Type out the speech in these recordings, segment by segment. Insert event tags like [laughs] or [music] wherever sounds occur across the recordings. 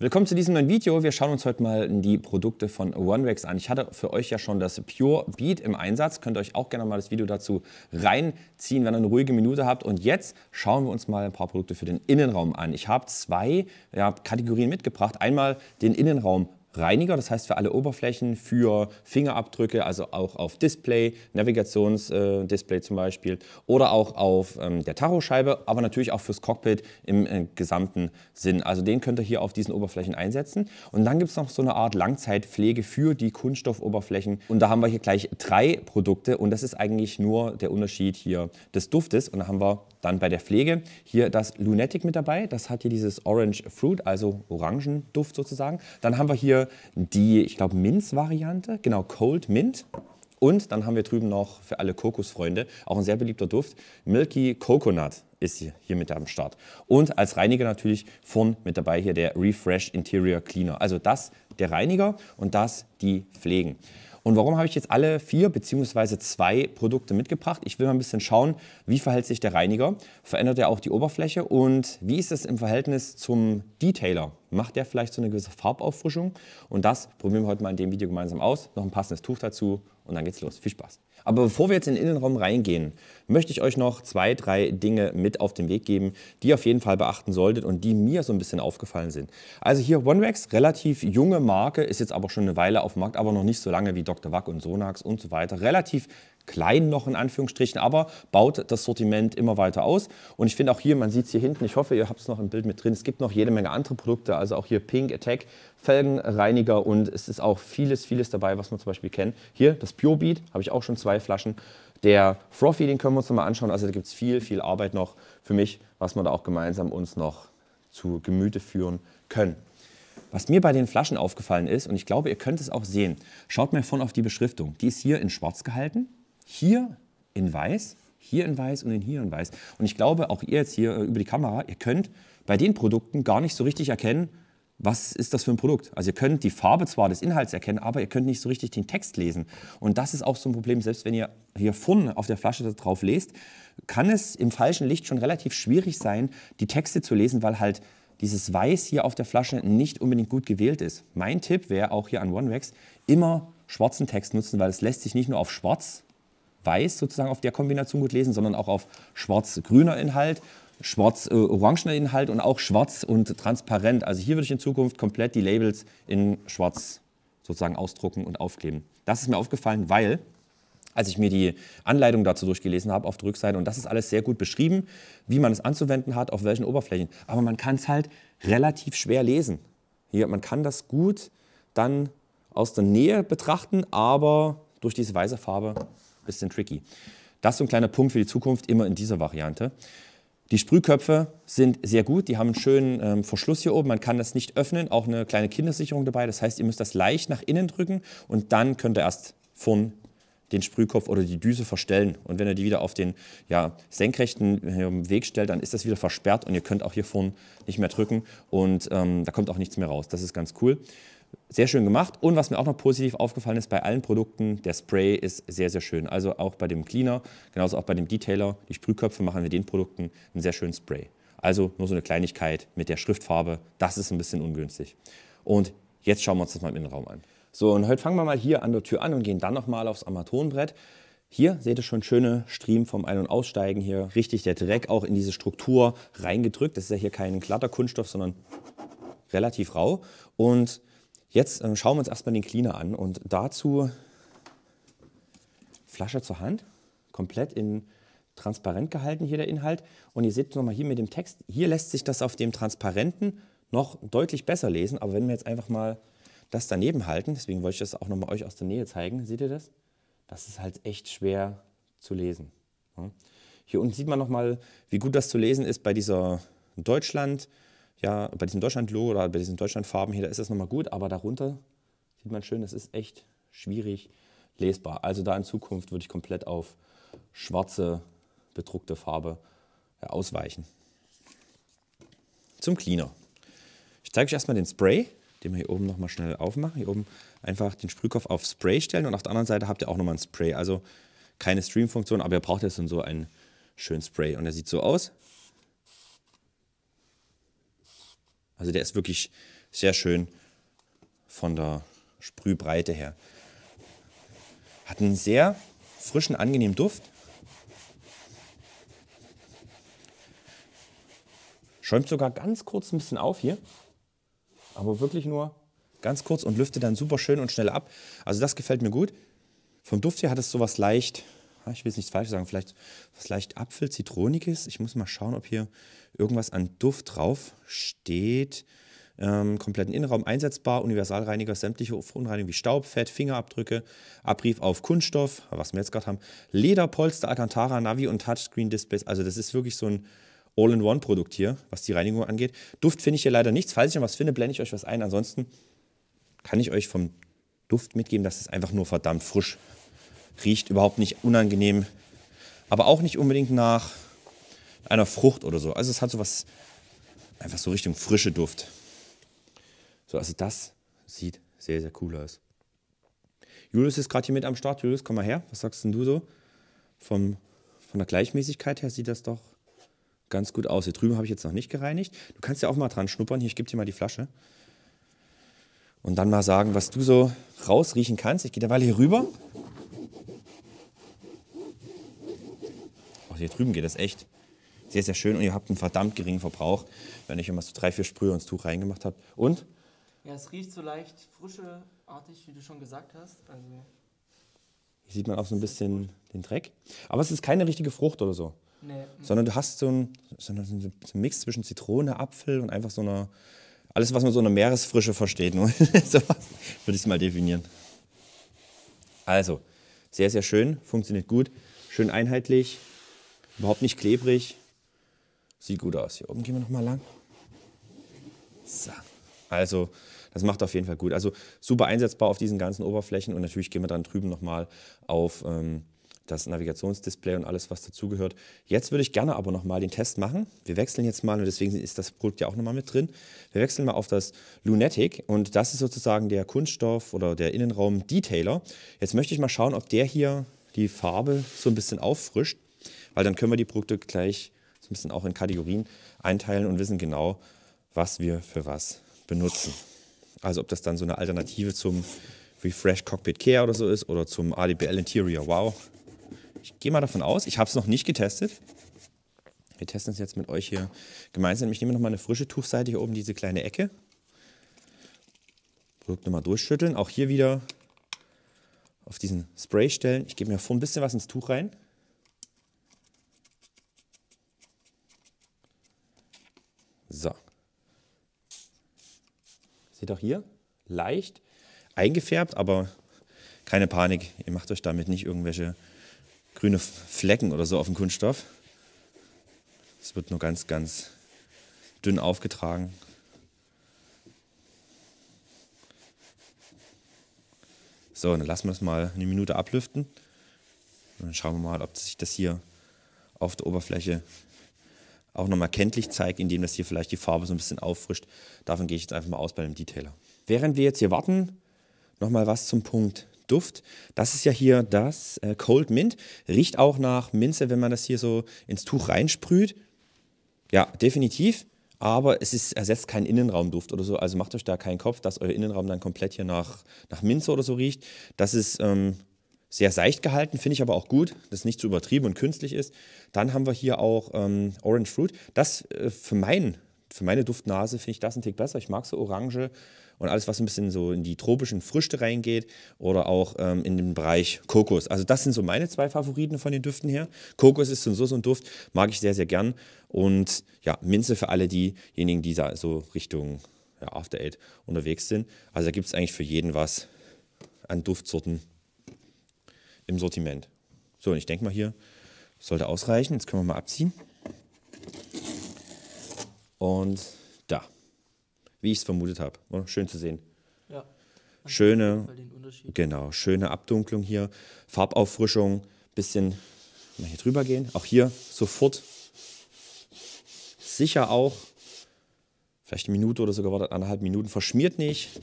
Willkommen zu diesem neuen Video. Wir schauen uns heute mal die Produkte von OneWax an. Ich hatte für euch ja schon das Pure Beat im Einsatz. Könnt ihr euch auch gerne mal das Video dazu reinziehen, wenn ihr eine ruhige Minute habt. Und jetzt schauen wir uns mal ein paar Produkte für den Innenraum an. Ich habe zwei ja, Kategorien mitgebracht. Einmal den Innenraum Reiniger, das heißt für alle Oberflächen, für Fingerabdrücke, also auch auf Display, Navigationsdisplay äh, zum Beispiel oder auch auf ähm, der Tachoscheibe, aber natürlich auch fürs Cockpit im äh, gesamten Sinn. Also den könnt ihr hier auf diesen Oberflächen einsetzen. Und dann gibt es noch so eine Art Langzeitpflege für die Kunststoffoberflächen und da haben wir hier gleich drei Produkte und das ist eigentlich nur der Unterschied hier des Duftes und da haben wir dann bei der Pflege hier das Lunatic mit dabei, das hat hier dieses Orange Fruit, also Orangenduft sozusagen. Dann haben wir hier die, ich glaube, Minz-Variante, genau, Cold Mint. Und dann haben wir drüben noch für alle Kokosfreunde auch ein sehr beliebter Duft, Milky Coconut ist hier, mit am Start. Und als Reiniger natürlich vorn mit dabei hier der Refresh Interior Cleaner. Also das der Reiniger und das die Pflegen. Und warum habe ich jetzt alle vier bzw. zwei Produkte mitgebracht? Ich will mal ein bisschen schauen, wie verhält sich der Reiniger? Verändert er auch die Oberfläche? Und wie ist es im Verhältnis zum Detailer? Macht der vielleicht so eine gewisse Farbauffrischung? Und das probieren wir heute mal in dem Video gemeinsam aus. Noch ein passendes Tuch dazu und dann geht's los. Viel Spaß! Aber bevor wir jetzt in den Innenraum reingehen, möchte ich euch noch zwei, drei Dinge mit auf den Weg geben, die ihr auf jeden Fall beachten solltet und die mir so ein bisschen aufgefallen sind. Also hier OneWax, relativ junge Marke, ist jetzt aber schon eine Weile auf dem Markt, aber noch nicht so lange wie Dr. Wack und Sonax und so weiter. Relativ klein noch in Anführungsstrichen, aber baut das Sortiment immer weiter aus. Und ich finde auch hier, man sieht es hier hinten, ich hoffe, ihr habt es noch im Bild mit drin, es gibt noch jede Menge andere Produkte, also auch hier Pink, Attack, Felgenreiniger und es ist auch vieles, vieles dabei, was man zum Beispiel kennt. Hier das Pure Beat, habe ich auch schon zwei Flaschen. Der Frothy, den können wir uns nochmal anschauen. Also da gibt es viel, viel Arbeit noch für mich, was wir da auch gemeinsam uns noch zu Gemüte führen können. Was mir bei den Flaschen aufgefallen ist, und ich glaube, ihr könnt es auch sehen, schaut mal vorne auf die Beschriftung. Die ist hier in schwarz gehalten hier in weiß, hier in weiß und in hier in weiß. Und ich glaube, auch ihr jetzt hier äh, über die Kamera, ihr könnt bei den Produkten gar nicht so richtig erkennen, was ist das für ein Produkt? Also ihr könnt die Farbe zwar des Inhalts erkennen, aber ihr könnt nicht so richtig den Text lesen. Und das ist auch so ein Problem, selbst wenn ihr hier vorne auf der Flasche drauf lest, kann es im falschen Licht schon relativ schwierig sein, die Texte zu lesen, weil halt dieses Weiß hier auf der Flasche nicht unbedingt gut gewählt ist. Mein Tipp wäre auch hier an OneWax, immer schwarzen Text nutzen, weil es lässt sich nicht nur auf schwarz weiß sozusagen auf der Kombination gut lesen, sondern auch auf schwarz-grüner Inhalt schwarz-orangener äh, Inhalt und auch schwarz und transparent. Also hier würde ich in Zukunft komplett die Labels in schwarz sozusagen ausdrucken und aufkleben. Das ist mir aufgefallen, weil als ich mir die Anleitung dazu durchgelesen habe auf der Rückseite und das ist alles sehr gut beschrieben, wie man es anzuwenden hat, auf welchen Oberflächen. Aber man kann es halt relativ schwer lesen. Hier, man kann das gut dann aus der Nähe betrachten, aber durch diese weiße Farbe bisschen tricky. Das ist so ein kleiner Punkt für die Zukunft, immer in dieser Variante. Die Sprühköpfe sind sehr gut, die haben einen schönen ähm, Verschluss hier oben. Man kann das nicht öffnen, auch eine kleine Kindersicherung dabei. Das heißt, ihr müsst das leicht nach innen drücken und dann könnt ihr erst vorn den Sprühkopf oder die Düse verstellen. Und wenn ihr die wieder auf den ja, senkrechten äh, Weg stellt, dann ist das wieder versperrt und ihr könnt auch hier vorn nicht mehr drücken und ähm, da kommt auch nichts mehr raus. Das ist ganz cool. Sehr schön gemacht. Und was mir auch noch positiv aufgefallen ist, bei allen Produkten, der Spray ist sehr, sehr schön. Also auch bei dem Cleaner, genauso auch bei dem Detailer, die Sprühköpfe machen wir den Produkten einen sehr schönen Spray. Also nur so eine Kleinigkeit mit der Schriftfarbe, das ist ein bisschen ungünstig. Und jetzt schauen wir uns das mal im Innenraum an. So, und heute fangen wir mal hier an der Tür an und gehen dann nochmal aufs Armaturenbrett. Hier seht ihr schon schöne Striemen vom Ein- und Aussteigen hier. Richtig der Dreck auch in diese Struktur reingedrückt. Das ist ja hier kein glatter Kunststoff, sondern relativ rau. Und Jetzt ähm, schauen wir uns erstmal den Cleaner an und dazu Flasche zur Hand, komplett in transparent gehalten hier der Inhalt. Und ihr seht nochmal hier mit dem Text, hier lässt sich das auf dem transparenten noch deutlich besser lesen, aber wenn wir jetzt einfach mal das daneben halten, deswegen wollte ich das auch nochmal euch aus der Nähe zeigen, seht ihr das? Das ist halt echt schwer zu lesen. Ne? Hier unten sieht man nochmal, wie gut das zu lesen ist bei dieser Deutschland- ja, bei diesem Deutschland-Logo oder bei diesen Deutschland-Farben hier, da ist das nochmal gut, aber darunter sieht man schön, das ist echt schwierig lesbar. Also da in Zukunft würde ich komplett auf schwarze bedruckte Farbe äh, ausweichen. Zum Cleaner. Ich zeige euch erstmal den Spray, den wir hier oben nochmal schnell aufmachen. Hier oben einfach den Sprühkopf auf Spray stellen und auf der anderen Seite habt ihr auch nochmal ein Spray. Also keine Stream-Funktion, aber ihr braucht jetzt so einen schönen Spray. Und der sieht so aus. Also der ist wirklich sehr schön von der Sprühbreite her. Hat einen sehr frischen, angenehmen Duft. Schäumt sogar ganz kurz ein bisschen auf hier. Aber wirklich nur ganz kurz und lüftet dann super schön und schnell ab. Also das gefällt mir gut. Vom Duft her hat es sowas leicht Ah, ich will es nicht falsch sagen, vielleicht was leicht Apfel, Zitroniges. Ich muss mal schauen, ob hier irgendwas an Duft drauf steht. Ähm, kompletten Innenraum einsetzbar, Universalreiniger, sämtliche Verunreinigungen wie Staub, Fett, Fingerabdrücke, Abrief auf Kunststoff, was wir jetzt gerade haben, Lederpolster, Alcantara, Navi und Touchscreen-Displays. Also das ist wirklich so ein All-in-One-Produkt hier, was die Reinigung angeht. Duft finde ich hier leider nichts. Falls ich noch was finde, blende ich euch was ein. Ansonsten kann ich euch vom Duft mitgeben, dass es einfach nur verdammt frisch Riecht überhaupt nicht unangenehm, aber auch nicht unbedingt nach einer Frucht oder so. Also es hat so was, einfach so Richtung frische Duft. So, also das sieht sehr, sehr cool aus. Julius ist gerade hier mit am Start. Julius, komm mal her. Was sagst denn du so? Vom, von der Gleichmäßigkeit her sieht das doch ganz gut aus. Hier drüben habe ich jetzt noch nicht gereinigt. Du kannst ja auch mal dran schnuppern. Hier, ich gebe dir mal die Flasche. Und dann mal sagen, was du so rausriechen kannst. Ich gehe derweil hier rüber. Also hier drüben geht das echt sehr, sehr schön und ihr habt einen verdammt geringen Verbrauch, wenn ich immer so drei, vier Sprühe ins Tuch reingemacht habe. Und? Ja, es riecht so leicht frischeartig, wie du schon gesagt hast. Also hier sieht man auch so ein bisschen den Dreck. Aber es ist keine richtige Frucht oder so. Nee. Sondern du hast so einen, so einen Mix zwischen Zitrone, Apfel und einfach so einer, alles was man so eine Meeresfrische versteht. Nur ne? [laughs] so würde ich es mal definieren. Also, sehr, sehr schön, funktioniert gut, schön einheitlich, Überhaupt nicht klebrig. Sieht gut aus hier oben. Gehen wir nochmal lang. So. Also, das macht auf jeden Fall gut. Also super einsetzbar auf diesen ganzen Oberflächen und natürlich gehen wir dann drüben nochmal auf ähm, das Navigationsdisplay und alles, was dazugehört. Jetzt würde ich gerne aber nochmal den Test machen. Wir wechseln jetzt mal und deswegen ist das Produkt ja auch nochmal mit drin. Wir wechseln mal auf das Lunatic und das ist sozusagen der Kunststoff oder der Innenraum Detailer. Jetzt möchte ich mal schauen, ob der hier die Farbe so ein bisschen auffrischt weil dann können wir die Produkte gleich so ein bisschen auch in Kategorien einteilen und wissen genau, was wir für was benutzen. Also ob das dann so eine Alternative zum Refresh Cockpit Care oder so ist oder zum ADBL Interior Wow. Ich gehe mal davon aus, ich habe es noch nicht getestet. Wir testen es jetzt mit euch hier gemeinsam. Ich nehme nochmal eine frische Tuchseite hier oben, diese kleine Ecke. Produkt nochmal durchschütteln. Auch hier wieder auf diesen Spray stellen. Ich gebe mir vor ein bisschen was ins Tuch rein. So. Seht auch hier, leicht eingefärbt, aber keine Panik, ihr macht euch damit nicht irgendwelche grüne Flecken oder so auf dem Kunststoff. Es wird nur ganz, ganz dünn aufgetragen. So, dann lassen wir es mal eine Minute ablüften. Und dann schauen wir mal, ob sich das hier auf der Oberfläche auch nochmal kenntlich zeigt, indem das hier vielleicht die Farbe so ein bisschen auffrischt. Davon gehe ich jetzt einfach mal aus bei einem Detailer. Während wir jetzt hier warten, nochmal was zum Punkt Duft. Das ist ja hier das äh, Cold Mint. Riecht auch nach Minze, wenn man das hier so ins Tuch reinsprüht. Ja, definitiv. Aber es ist, ersetzt keinen Innenraumduft oder so. Also macht euch da keinen Kopf, dass euer Innenraum dann komplett hier nach, nach Minze oder so riecht. Das ist ähm, sehr seicht gehalten, finde ich aber auch gut, dass nicht zu übertrieben und künstlich ist. Dann haben wir hier auch ähm, Orange Fruit. Das äh, für, mein, für meine Duftnase finde ich das ein Tick besser. Ich mag so Orange und alles, was ein bisschen so in die tropischen Früchte reingeht oder auch ähm, in den Bereich Kokos. Also das sind so meine zwei Favoriten von den Düften her. Kokos ist so, so ein Duft, mag ich sehr, sehr gern. Und ja, Minze für alle diejenigen, die da so Richtung ja, After Eight unterwegs sind. Also da gibt es eigentlich für jeden was an Duftsorten im Sortiment. So, und ich denke mal hier, sollte ausreichen. Jetzt können wir mal abziehen. Und da, wie ich es vermutet habe. Oh, schön zu sehen. Ja. Schöne, genau, schöne Abdunklung hier, Farbauffrischung, bisschen mal hier drüber gehen. Auch hier sofort sicher auch. Vielleicht eine Minute oder sogar gewartet, anderthalb Minuten. Verschmiert nicht,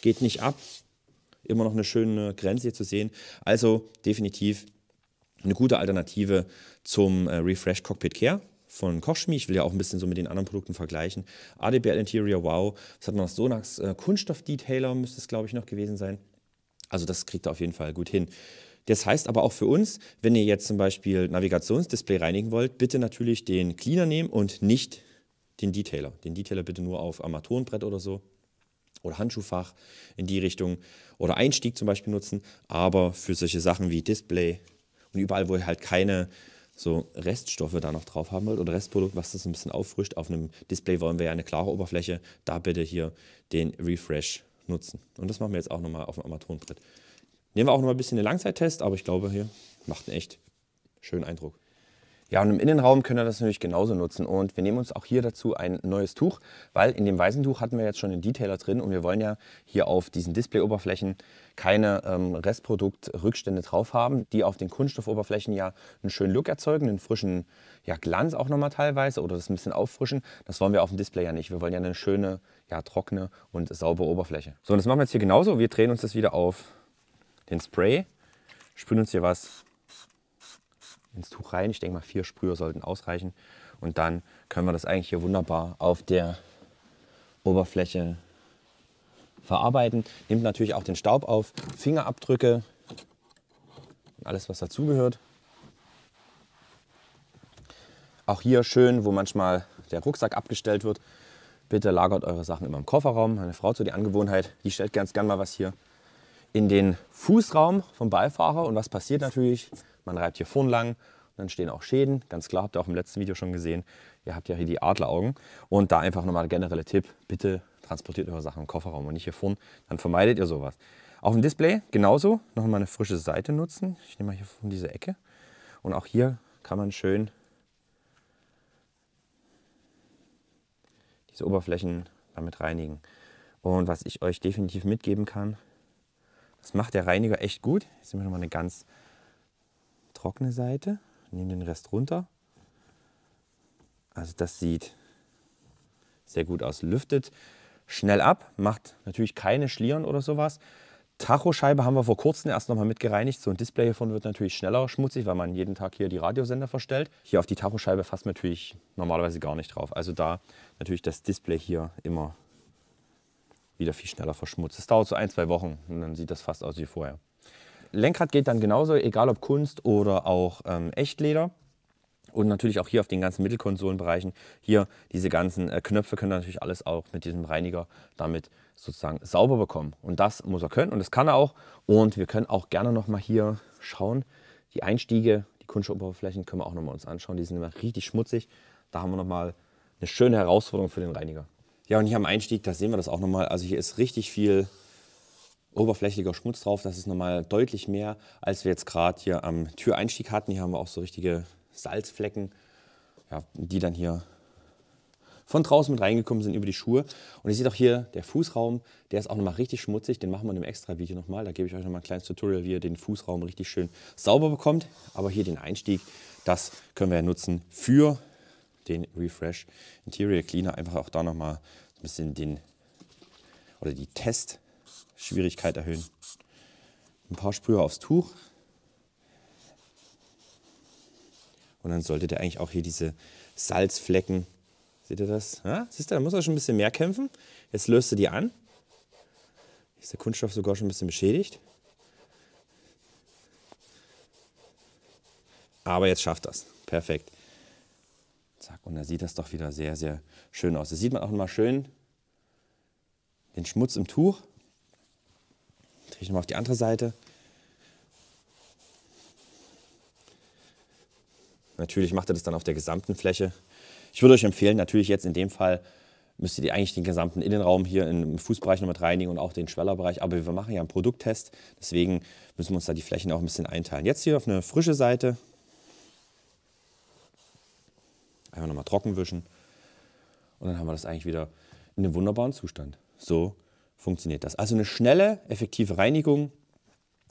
geht nicht ab immer noch eine schöne Grenze hier zu sehen. Also definitiv eine gute Alternative zum äh, Refresh Cockpit Care von Kochschmi. Ich will ja auch ein bisschen so mit den anderen Produkten vergleichen. ADBL Interior Wow, das hat man noch Sonax äh, Kunststoff-Detailer, müsste es glaube ich noch gewesen sein. Also das kriegt er auf jeden Fall gut hin. Das heißt aber auch für uns, wenn ihr jetzt zum Beispiel Navigationsdisplay reinigen wollt, bitte natürlich den Cleaner nehmen und nicht den Detailer. Den Detailer bitte nur auf Armaturenbrett oder so, oder Handschuhfach in die Richtung oder Einstieg zum Beispiel nutzen, aber für solche Sachen wie Display und überall, wo ihr halt keine so Reststoffe da noch drauf haben wollt oder Restprodukt, was das ein bisschen auffrischt, auf einem Display wollen wir ja eine klare Oberfläche, da bitte hier den Refresh nutzen. Und das machen wir jetzt auch nochmal auf dem Armaturenbrett. Nehmen wir auch nochmal ein bisschen den Langzeittest, aber ich glaube, hier macht einen echt schönen Eindruck. Ja, und im Innenraum können wir das natürlich genauso nutzen. Und wir nehmen uns auch hier dazu ein neues Tuch, weil in dem weißen Tuch hatten wir jetzt schon den Detailer drin und wir wollen ja hier auf diesen Display-Oberflächen keine ähm, Restproduktrückstände drauf haben, die auf den Kunststoffoberflächen ja einen schönen Look erzeugen, einen frischen ja, Glanz auch nochmal teilweise oder das ein bisschen auffrischen. Das wollen wir auf dem Display ja nicht. Wir wollen ja eine schöne, ja, trockene und saubere Oberfläche. So, und das machen wir jetzt hier genauso. Wir drehen uns das wieder auf den Spray, sprühen uns hier was ins Tuch rein. Ich denke mal, vier Sprüher sollten ausreichen. Und dann können wir das eigentlich hier wunderbar auf der Oberfläche verarbeiten. Nimmt natürlich auch den Staub auf, Fingerabdrücke, und alles was dazugehört. Auch hier schön, wo manchmal der Rucksack abgestellt wird. Bitte lagert eure Sachen immer im Kofferraum. Meine Frau zu die Angewohnheit, die stellt ganz gern mal was hier in den Fußraum vom Beifahrer. Und was passiert natürlich? man reibt hier vorn lang, dann stehen auch Schäden. Ganz klar, habt ihr auch im letzten Video schon gesehen. Ihr habt ja hier die Adleraugen. Und da einfach nochmal der generelle Tipp, bitte transportiert eure Sachen im Kofferraum und nicht hier vorn. Dann vermeidet ihr sowas. Auf dem Display genauso nochmal eine frische Seite nutzen. Ich nehme mal hier von dieser Ecke. Und auch hier kann man schön diese Oberflächen damit reinigen. Und was ich euch definitiv mitgeben kann, das macht der Reiniger echt gut. Jetzt nehmen wir nochmal eine ganz trockene Seite, nehme den Rest runter. Also das sieht sehr gut aus. Lüftet schnell ab, macht natürlich keine Schlieren oder sowas. Tachoscheibe haben wir vor kurzem erst nochmal gereinigt. So ein Display hiervon wird natürlich schneller schmutzig, weil man jeden Tag hier die Radiosender verstellt. Hier auf die Tachoscheibe fasst man natürlich normalerweise gar nicht drauf. Also da natürlich das Display hier immer wieder viel schneller verschmutzt. Es dauert so ein, zwei Wochen und dann sieht das fast aus wie vorher. Lenkrad geht dann genauso, egal ob Kunst oder auch ähm, Echtleder. Und natürlich auch hier auf den ganzen Mittelkonsolenbereichen. Hier diese ganzen äh, Knöpfe können natürlich alles auch mit diesem Reiniger damit sozusagen sauber bekommen. Und das muss er können und das kann er auch. Und wir können auch gerne nochmal hier schauen. Die Einstiege, die Kunststoffoberflächen können wir auch nochmal uns anschauen. Die sind immer richtig schmutzig. Da haben wir nochmal eine schöne Herausforderung für den Reiniger. Ja, und hier am Einstieg, da sehen wir das auch nochmal. Also hier ist richtig viel oberflächlicher Schmutz drauf. Das ist nochmal deutlich mehr, als wir jetzt gerade hier am Türeinstieg hatten. Hier haben wir auch so richtige Salzflecken, ja, die dann hier von draußen mit reingekommen sind über die Schuhe. Und ihr seht auch hier, der Fußraum, der ist auch nochmal richtig schmutzig. Den machen wir in einem extra Video nochmal. Da gebe ich euch nochmal ein kleines Tutorial, wie ihr den Fußraum richtig schön sauber bekommt. Aber hier den Einstieg, das können wir ja nutzen für den Refresh Interior Cleaner. Einfach auch da nochmal ein bisschen den oder die Test Schwierigkeit erhöhen. Ein paar Sprüher aufs Tuch. Und dann solltet ihr eigentlich auch hier diese Salzflecken, seht ihr das? Ja, siehst du, da muss er schon ein bisschen mehr kämpfen. Jetzt löst er die an. Ist der Kunststoff sogar schon ein bisschen beschädigt. Aber jetzt schafft das. Perfekt. Zack, und da sieht das doch wieder sehr, sehr schön aus. Da sieht man auch mal schön den Schmutz im Tuch Drehe ich nochmal auf die andere Seite. Natürlich macht ihr das dann auf der gesamten Fläche. Ich würde euch empfehlen, natürlich jetzt in dem Fall müsst ihr eigentlich den gesamten Innenraum hier im Fußbereich noch mit reinigen und auch den Schwellerbereich. Aber wir machen ja einen Produkttest, deswegen müssen wir uns da die Flächen auch ein bisschen einteilen. Jetzt hier auf eine frische Seite. Einfach nochmal trocken wischen. Und dann haben wir das eigentlich wieder in einem wunderbaren Zustand. So funktioniert das. Also eine schnelle, effektive Reinigung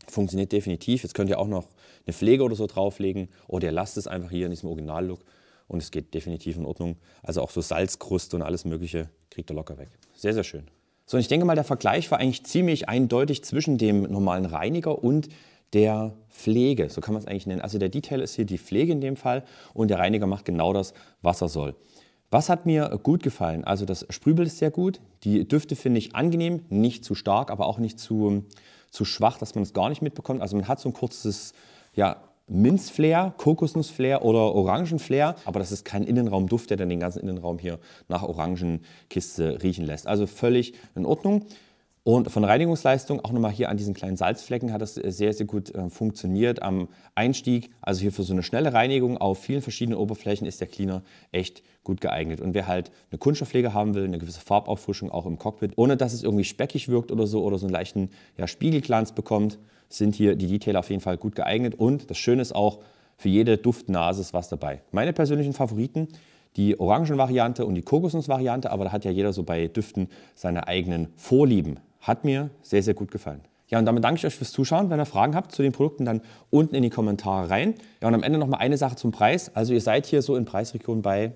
funktioniert definitiv. Jetzt könnt ihr auch noch eine Pflege oder so drauflegen oder ihr lasst es einfach hier in diesem Original-Look und es geht definitiv in Ordnung. Also auch so Salzkruste und alles Mögliche kriegt ihr locker weg. Sehr, sehr schön. So, und ich denke mal, der Vergleich war eigentlich ziemlich eindeutig zwischen dem normalen Reiniger und der Pflege, so kann man es eigentlich nennen. Also der Detail ist hier die Pflege in dem Fall und der Reiniger macht genau das, was er soll. Was hat mir gut gefallen? Also das Sprübel ist sehr gut. Die Düfte finde ich angenehm, nicht zu stark, aber auch nicht zu, zu schwach, dass man es gar nicht mitbekommt. Also man hat so ein kurzes ja, Minzflair, Kokosnussflair oder Orangenflair, aber das ist kein Innenraumduft, der dann den ganzen Innenraum hier nach Orangenkiste riechen lässt. Also völlig in Ordnung. Und von Reinigungsleistung, auch nochmal hier an diesen kleinen Salzflecken hat das äh, sehr, sehr gut äh, funktioniert am Einstieg. Also hier für so eine schnelle Reinigung auf vielen verschiedenen Oberflächen ist der Cleaner echt gut geeignet. Und wer halt eine Kunststoffpflege haben will, eine gewisse Farbauffrischung auch im Cockpit, ohne dass es irgendwie speckig wirkt oder so oder so einen leichten ja, Spiegelglanz bekommt, sind hier die Detailer auf jeden Fall gut geeignet. Und das Schöne ist auch, für jede Duftnase ist was dabei. Meine persönlichen Favoriten die Orangenvariante und die Kokosnussvariante, aber da hat ja jeder so bei Düften seine eigenen Vorlieben. Hat mir sehr, sehr gut gefallen. Ja, und damit danke ich euch fürs Zuschauen. Wenn ihr Fragen habt zu den Produkten, dann unten in die Kommentare rein. Ja, und am Ende nochmal eine Sache zum Preis. Also ihr seid hier so in Preisregionen bei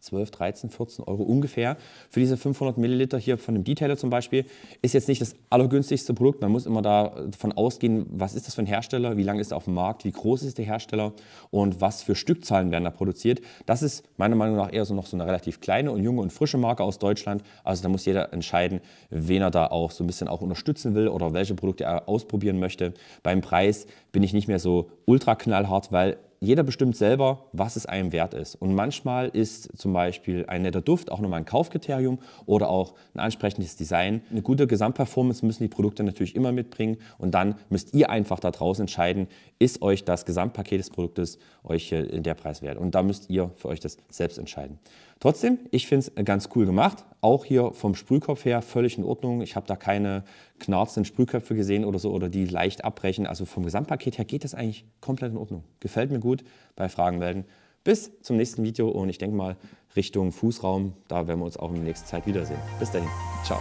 12, 13, 14 Euro ungefähr für diese 500 Milliliter hier von dem Detailer zum Beispiel. Ist jetzt nicht das allergünstigste Produkt. Man muss immer davon ausgehen, was ist das für ein Hersteller, wie lange ist er auf dem Markt, wie groß ist der Hersteller und was für Stückzahlen werden da produziert. Das ist meiner Meinung nach eher so noch so eine relativ kleine und junge und frische Marke aus Deutschland. Also da muss jeder entscheiden, wen er da auch so ein bisschen auch unterstützen will oder welche Produkte er ausprobieren möchte. Beim Preis bin ich nicht mehr so ultra knallhart, weil jeder bestimmt selber, was es einem wert ist. Und manchmal ist zum Beispiel ein netter Duft auch nochmal ein Kaufkriterium oder auch ein ansprechendes Design. Eine gute Gesamtperformance müssen die Produkte natürlich immer mitbringen. Und dann müsst ihr einfach da draußen entscheiden, ist euch das Gesamtpaket des Produktes euch äh, in der Preis wert. Und da müsst ihr für euch das selbst entscheiden. Trotzdem, ich finde es äh, ganz cool gemacht. Auch hier vom Sprühkopf her völlig in Ordnung. Ich habe da keine knarzenden Sprühköpfe gesehen oder so oder die leicht abbrechen. Also vom Gesamtpaket her geht das eigentlich komplett in Ordnung. Gefällt mir gut. Bei Fragen melden. Bis zum nächsten Video und ich denke mal Richtung Fußraum. Da werden wir uns auch in der nächsten Zeit wiedersehen. Bis dahin. Ciao.